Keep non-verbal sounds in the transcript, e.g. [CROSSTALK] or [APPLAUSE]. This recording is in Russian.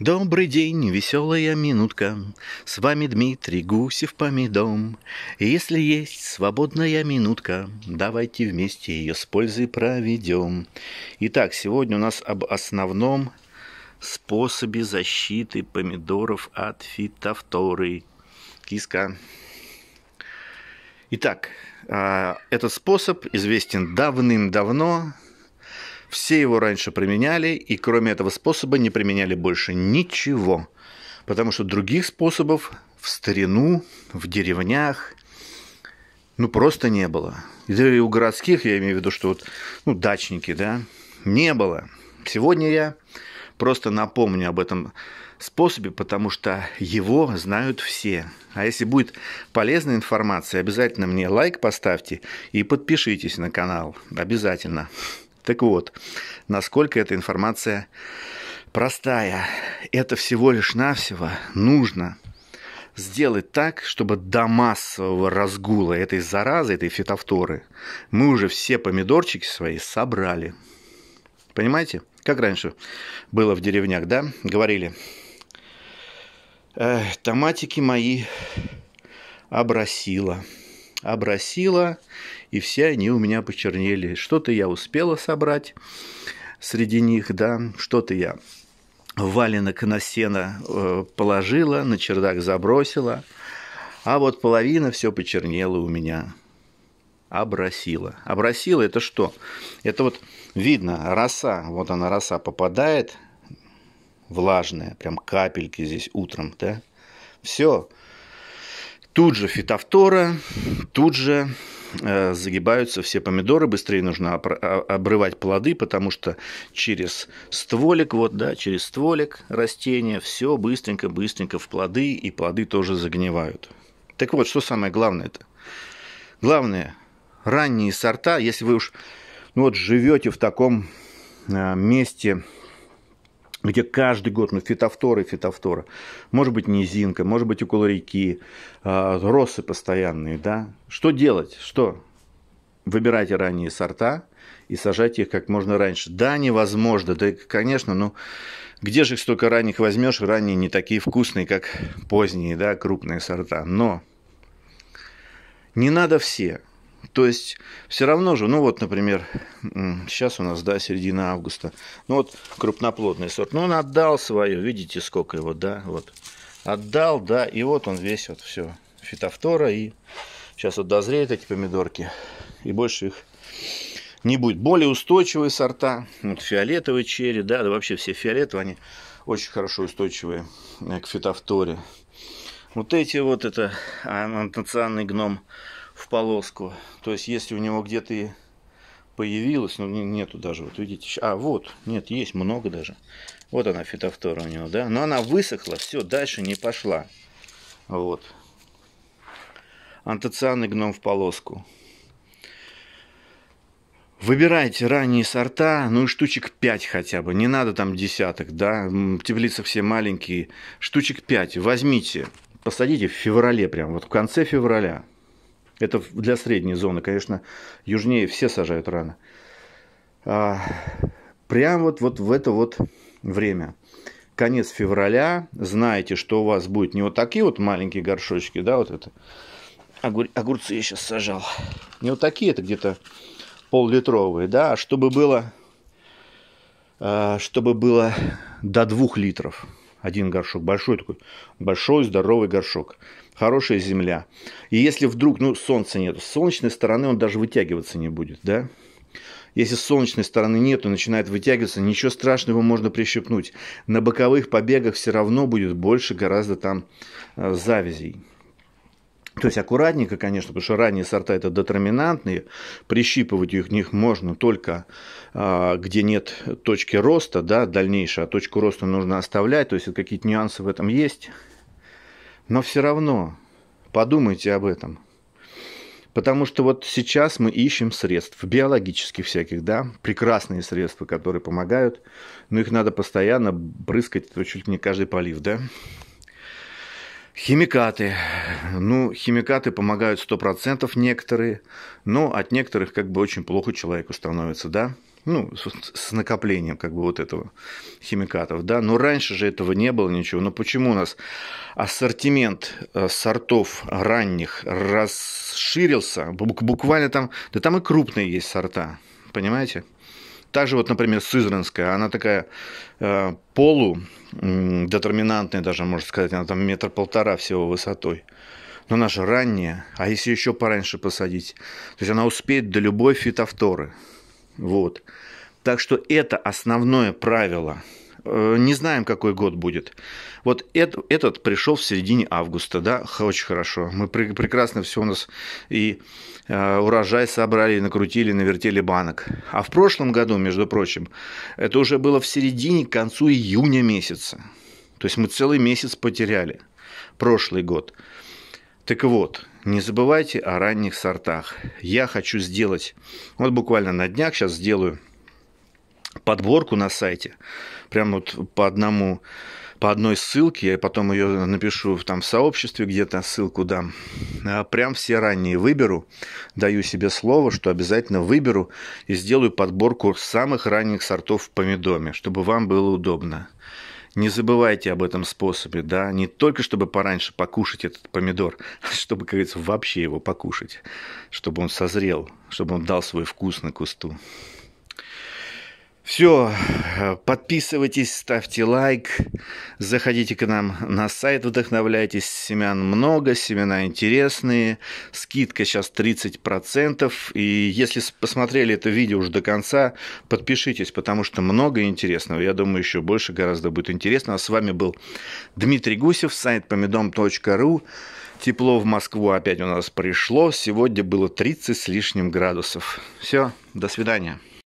Добрый день, веселая минутка, С вами Дмитрий Гусев Помидом. И если есть свободная минутка, Давайте вместе ее с пользой проведем. Итак, сегодня у нас об основном способе защиты помидоров от фитофторы. Киска. Итак, а, этот способ известен давным-давно, все его раньше применяли, и кроме этого способа не применяли больше ничего. Потому что других способов в старину, в деревнях, ну просто не было. И у городских, я имею в виду, что вот, ну, дачники, да, не было. Сегодня я просто напомню об этом способе, потому что его знают все. А если будет полезная информация, обязательно мне лайк поставьте и подпишитесь на канал. Обязательно. Так вот, насколько эта информация простая, это всего лишь навсего нужно сделать так, чтобы до массового разгула этой заразы, этой фитовторы мы уже все помидорчики свои собрали. Понимаете? Как раньше было в деревнях, да? Говорили, э, томатики мои обросила. Обросила и все они у меня почернели. Что-то я успела собрать среди них, да, что-то я валенок на сено э, положила, на чердак забросила, а вот половина все почернела у меня. Обросила. Обросила – это что? Это вот видно роса, вот она роса попадает, влажная, прям капельки здесь утром, да? Все. Тут же фитофтора, тут же Э, загибаются все помидоры, быстрее нужно а, обрывать плоды, потому что через стволик, вот, да, через стволик растения все быстренько-быстренько в плоды, и плоды тоже загнивают. Так вот, что самое главное это Главное, ранние сорта, если вы уж ну вот живете в таком э, месте, где каждый год, ну, фитофтора и может быть, низинка, может быть, около реки, э, а, росы постоянные, да. Что делать? Что? Выбирайте ранние сорта и сажайте их как можно раньше. Да, невозможно, да, конечно, ну, где же их столько ранних возьмешь? Ранние не такие вкусные, как поздние, да, крупные сорта. Но не надо все – то есть все равно же, ну вот, например, сейчас у нас, да, середина августа, ну вот крупноплодный сорт, ну он отдал свое, видите, сколько его, да, вот, отдал, да, и вот он весь вот все, фитофтора, и сейчас вот дозреют эти помидорки, и больше их не будет. Более устойчивые сорта, вот фиолетовый черри, да, да вообще все фиолетовые, они очень хорошо устойчивые э, к фитофторе. Вот эти вот, это анационный гном, в полоску. То есть, если у него где-то и появилась, ну нету даже, вот видите, а вот, нет, есть много даже. Вот она, фитофтора у него, да, но она высохла, все, дальше не пошла. Вот. Антоцианный гном в полоску. Выбирайте ранние сорта, ну и штучек 5 хотя бы, не надо там десяток, да, теплицы все маленькие, штучек 5 возьмите, посадите в феврале прям, вот в конце февраля, это для средней зоны, конечно, южнее все сажают рано. А, прям вот, вот в это вот время. Конец февраля, знаете, что у вас будет не вот такие вот маленькие горшочки, да, вот это. Огур... Огурцы я сейчас сажал. Не вот такие, это где-то пол-литровые, да, а чтобы было, а, чтобы было до двух литров один горшок, большой такой, большой здоровый горшок, хорошая земля. И если вдруг, ну, солнца нет, с солнечной стороны он даже вытягиваться не будет, да? Если с солнечной стороны нет, он начинает вытягиваться, ничего страшного, его можно прищепнуть. На боковых побегах все равно будет больше гораздо там э, завязей. То есть аккуратненько, конечно, потому что ранние сорта это детерминантные, прищипывать их них можно только а, где нет точки роста, да, дальнейшей, а точку роста нужно оставлять, то есть какие-то нюансы в этом есть. Но все равно подумайте об этом. Потому что вот сейчас мы ищем средств, биологических всяких, да, прекрасные средства, которые помогают, но их надо постоянно брызгать, это чуть ли не каждый полив, да. Химикаты. Ну, химикаты помогают 100% некоторые, но от некоторых как бы очень плохо человеку становится, да? Ну, с накоплением как бы вот этого химикатов, да? Но раньше же этого не было ничего. Но почему у нас ассортимент э, сортов ранних расширился? Буквально там, да там и крупные есть сорта, понимаете? Также вот, например, Сызранская, она такая э, полудетерминантная даже, можно сказать, она там метр полтора всего высотой. Но она же ранняя, а если еще пораньше посадить, то есть она успеет до любой фитовторы. Вот. Так что это основное правило – Э, не знаем, какой год будет. Вот этот, пришел в середине августа, да, очень хорошо. Мы прекрасно все у нас и э, урожай собрали, накрутили, навертели банок. А в прошлом году, между прочим, это уже было в середине, к концу июня месяца. То есть мы целый месяц потеряли прошлый год. Так вот, не забывайте о ранних сортах. Я хочу сделать, вот буквально на днях сейчас сделаю подборку на сайте, прям вот по одному, по одной ссылке, я потом ее напишу там в сообществе где-то, ссылку дам. А прям все ранние выберу, даю себе слово, что обязательно выберу и сделаю подборку самых ранних сортов в помидоме, чтобы вам было удобно. Не забывайте об этом способе, да, не только чтобы пораньше покушать этот помидор, [LAUGHS] а чтобы, как говорится, вообще его покушать, чтобы он созрел, чтобы он дал свой вкус на кусту. Все, подписывайтесь, ставьте лайк, заходите к нам на сайт, вдохновляйтесь, семян много, семена интересные, скидка сейчас 30%, и если посмотрели это видео уже до конца, подпишитесь, потому что много интересного, я думаю, еще больше гораздо будет интересно. А с вами был Дмитрий Гусев, сайт помидом.ру, тепло в Москву опять у нас пришло, сегодня было 30 с лишним градусов. Все, до свидания.